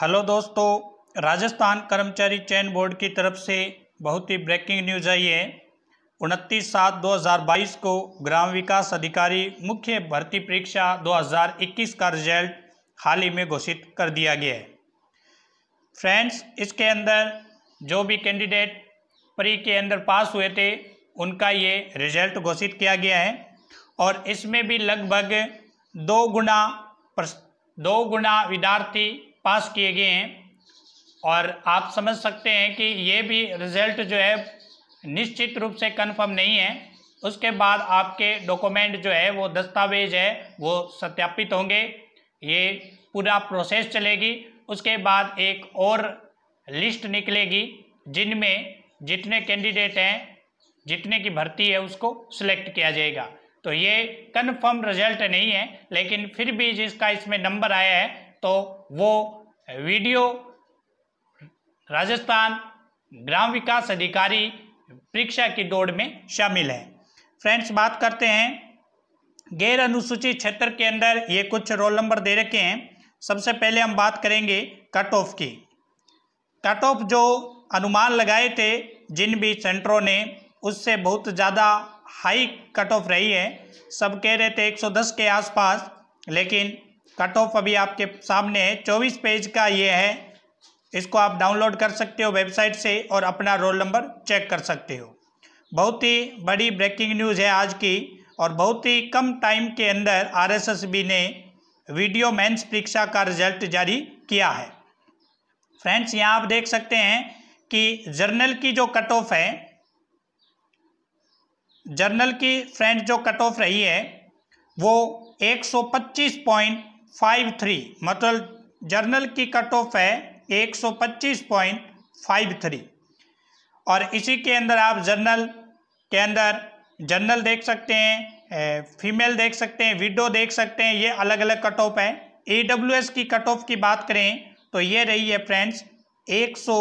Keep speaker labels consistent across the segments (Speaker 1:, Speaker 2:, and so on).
Speaker 1: hello दोस्तों राजस्थान कर्मचारी चयन बोर्ड की तरफ से बहुत ही ब्रेकिंग न्यूज आई है उनतीस सात 2022 को ग्राम विकास अधिकारी मुख्य भर्ती परीक्षा 2021 का रिजल्ट हाल ही में घोषित कर दिया गया है फ्रेंड्स इसके अंदर जो भी कैंडिडेट परी के अंदर पास हुए थे उनका ये रिजल्ट घोषित किया गया है और इसमें भी लगभग दो गुना दो गुना विद्यार्थी पास किए गए हैं और आप समझ सकते हैं कि ये भी रिजल्ट जो है निश्चित रूप से कंफर्म नहीं है उसके बाद आपके डॉक्यूमेंट जो है वो दस्तावेज है वो सत्यापित होंगे ये पूरा प्रोसेस चलेगी उसके बाद एक और लिस्ट निकलेगी जिनमें जितने कैंडिडेट हैं जितने की भर्ती है उसको सिलेक्ट किया जाएगा तो ये कन्फर्म रिजल्ट नहीं है लेकिन फिर भी जिसका इसमें नंबर आया है तो वो वीडियो राजस्थान ग्राम विकास अधिकारी परीक्षा की दौड़ में शामिल है फ्रेंड्स बात करते हैं गैर अनुसूचित क्षेत्र के अंदर ये कुछ रोल नंबर दे रखे हैं सबसे पहले हम बात करेंगे कट ऑफ की कट ऑफ जो अनुमान लगाए थे जिन भी सेंटरों ने उससे बहुत ज़्यादा हाई कट ऑफ रही है सब कह रहे थे 110 के आसपास लेकिन कट ऑफ अभी आपके सामने है चौबीस पेज का ये है इसको आप डाउनलोड कर सकते हो वेबसाइट से और अपना रोल नंबर चेक कर सकते हो बहुत ही बड़ी ब्रेकिंग न्यूज़ है आज की और बहुत ही कम टाइम के अंदर आरएसएसबी ने वीडियो मेंस परीक्षा का रिजल्ट जारी किया है फ्रेंड्स यहाँ आप देख सकते हैं कि जर्नल की जो कट ऑफ है जर्नल की फ्रेंड्स जो कट ऑफ रही है वो 125 पॉइंट फाइव थ्री मतलब जर्नल की कट ऑफ है एक सौ पच्चीस पॉइंट फाइव थ्री और इसी के अंदर आप जर्नल के अंदर जर्नल देख सकते हैं फीमेल देख सकते हैं विडो देख सकते हैं ये अलग अलग कट ऑफ है ए डब्ल्यू एस की कट ऑफ की बात करें तो ये रही है फ्रेंड्स एक सौ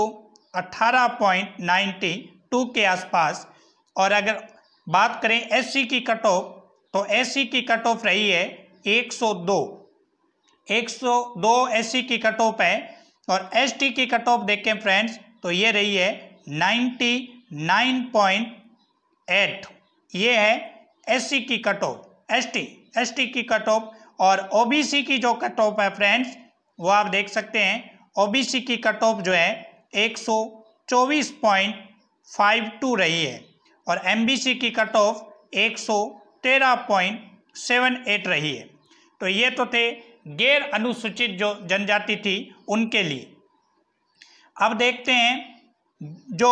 Speaker 1: अट्ठारह पॉइंट नाइन्टी टू के आसपास और अगर बात करें एस सी की कट ऑफ तो एस सी की कट ऑफ रही है एक सौ दो एक सौ दो एस सी की कट ऑफ है और एस टी की कट ऑफ देखें फ्रेंड्स तो ये रही है नाइन्टी नाइन पॉइंट एट ये है एस सी की cut off S T S T की कट ऑफ और ओ बी सी की जो कट ऑफ है फ्रेंड्स वो आप देख सकते हैं ओ बी सी की कट ऑफ जो है एक सौ चौबीस पॉइंट फाइव टू रही है और एम बी सी की कट ऑफ एक सौ तेरह पॉइंट सेवन एट रही है तो ये तो थे गैर अनुसूचित जो जनजाति थी उनके लिए अब देखते हैं जो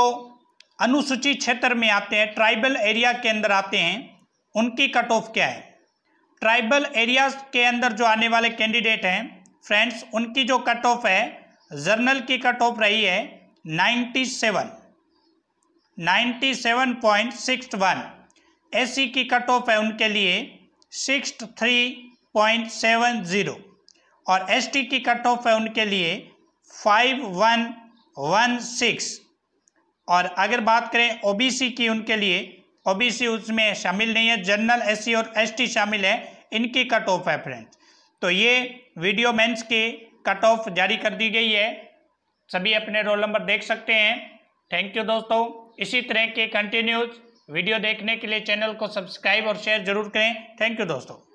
Speaker 1: अनुसूचित क्षेत्र में आते हैं ट्राइबल एरिया के अंदर आते हैं उनकी कट ऑफ क्या है ट्राइबल एरियाज के अंदर जो आने वाले कैंडिडेट हैं फ्रेंड्स उनकी जो कट ऑफ है जर्नल की कट ऑफ रही है ninety seven ninety seven point six one S की कट ऑफ है उनके लिए six three point seven zero और एस टी की कट ऑफ है उनके लिए फाइव वन वन सिक्स और अगर बात करें ओबीसी की उनके लिए ओबीसी उसमें शामिल नहीं है जनरल एससी e और एसटी शामिल है इनकी कट ऑफ है फ्रेंड्स तो ये वीडियो मेंस की कट ऑफ जारी कर दी गई है सभी अपने रोल नंबर देख सकते हैं थैंक यू दोस्तों इसी तरह के कंटिन्यूज वीडियो देखने के लिए चैनल को सब्सक्राइब और शेयर जरूर करें थैंक यू दोस्तों